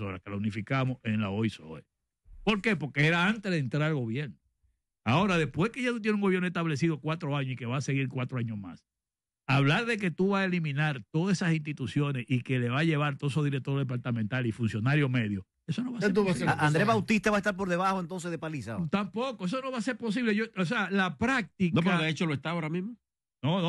horas que la unificamos en la OISOE ¿Por qué? Porque era antes de entrar al gobierno. Ahora, después que ya tú un gobierno establecido cuatro años y que va a seguir cuatro años más, hablar de que tú vas a eliminar todas esas instituciones y que le va a llevar todos esos directores departamentales y funcionarios medios, eso no va a ser Andrés Bautista va a estar por debajo entonces de Paliza. Tampoco, eso no va a ser posible. Yo, o sea, la práctica. No, pero de hecho lo está ahora mismo. No,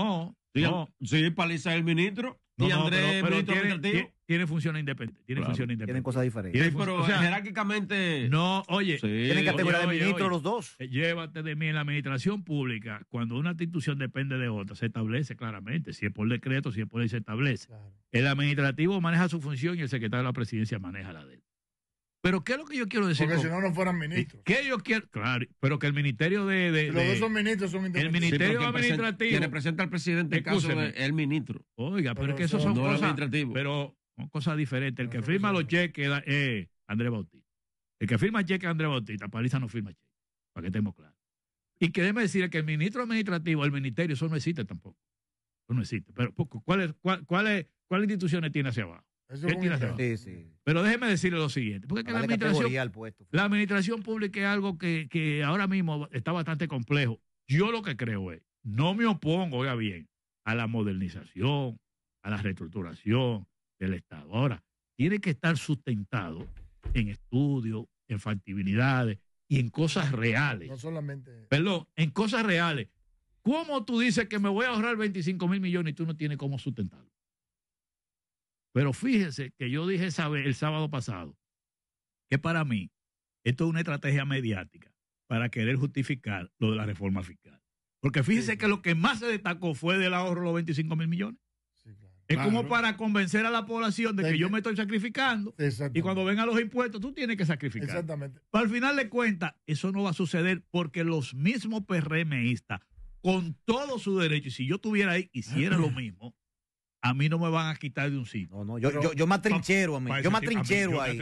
no. Sí, Paliza el ministro. y Andrés no, pero, tiene funciones independientes. Tienen Tienen cosas diferentes. pero o sea, jerárquicamente. No, oye. Tienen categoría de ministro los dos. Eh, llévate de mí en la administración pública. Cuando una institución depende de otra, se establece claramente. Si es por decreto, si es por ley, se establece. El administrativo maneja su función y el secretario de la presidencia maneja la de él. Pero ¿qué es lo que yo quiero decir? Porque si no, no fueran ministros. ¿Qué yo quiero? Claro, pero que el Ministerio de... de los dos son ministros, son El Ministerio Administrativo... Que representa al presidente, el caso de el ministro. Oiga, pero, es que eso son no cosas... Pero son cosas diferentes. El que firma los cheques es eh, Andrés Bautista. El que firma cheques es Andrés Bautista. Paliza no firma cheque. Para que estemos claros. Y que déjeme decir que el ministro administrativo, el ministerio, eso no existe tampoco. Eso no existe. Pero ¿cuáles cuál instituciones tiene hacia abajo? Sí, sí. Pero déjeme decirle lo siguiente, porque la, administración, la administración pública es algo que, que, ahora mismo está bastante complejo. Yo lo que creo es, no me opongo, oiga bien, a la modernización, a la reestructuración, del Estado. Ahora, tiene que estar sustentado en estudios, en factibilidades y en cosas reales. No solamente. Perdón, en cosas reales. ¿Cómo tú dices que me voy a ahorrar 25 mil millones y tú no tienes cómo sustentarlo? Pero fíjese que yo dije el sábado pasado que para mí esto es una estrategia mediática para querer justificar lo de la reforma fiscal. Porque fíjese que lo que más se destacó fue del ahorro de los 25 mil millones. Es como para convencer a la población de que yo me estoy sacrificando. Y cuando vengan los impuestos, tú tienes que sacrificar. Exactamente. Pero al final de cuentas, eso no va a suceder porque los mismos PRMistas, con todo su derecho, y si yo estuviera ahí, hiciera lo mismo, a mí no me van a quitar de un sitio. No, no, yo, yo, yo, me atrinchero, a mí. Yo me atrinchero ahí.